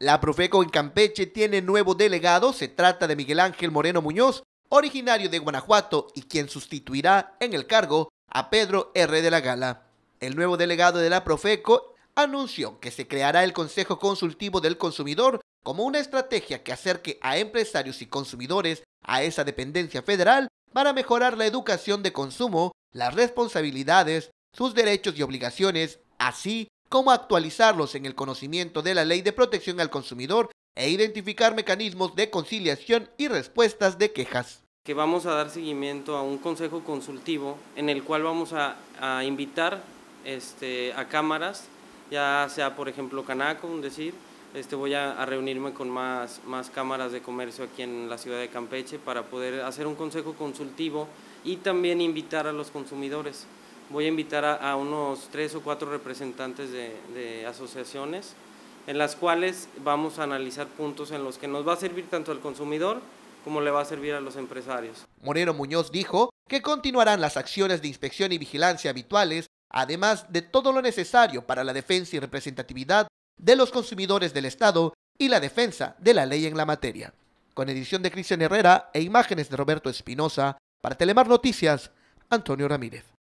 La Profeco en Campeche tiene nuevo delegado, se trata de Miguel Ángel Moreno Muñoz, originario de Guanajuato y quien sustituirá en el cargo a Pedro R. de la Gala. El nuevo delegado de la Profeco anunció que se creará el Consejo Consultivo del Consumidor como una estrategia que acerque a empresarios y consumidores a esa dependencia federal para mejorar la educación de consumo, las responsabilidades, sus derechos y obligaciones, así cómo actualizarlos en el conocimiento de la ley de protección al consumidor e identificar mecanismos de conciliación y respuestas de quejas. Que vamos a dar seguimiento a un consejo consultivo en el cual vamos a, invitar este, a cámaras, ya sea por ejemplo Canaco, decir, este, voy a, reunirme con más cámaras de comercio aquí en la ciudad de Campeche para poder hacer un consejo consultivo y también invitar a los consumidores voy a invitar a, unos tres o cuatro representantes de, de, asociaciones, en las cuales vamos a analizar puntos en los que nos va a servir tanto al consumidor como le va a servir a los empresarios. Moreno Muñoz dijo que continuarán las acciones de inspección y vigilancia habituales, además de todo lo necesario para la defensa y representatividad de los consumidores del Estado y la defensa de la ley en la materia. Con edición de Cristian Herrera e imágenes de Roberto Espinosa, para Telemar Noticias, Antonio Ramírez.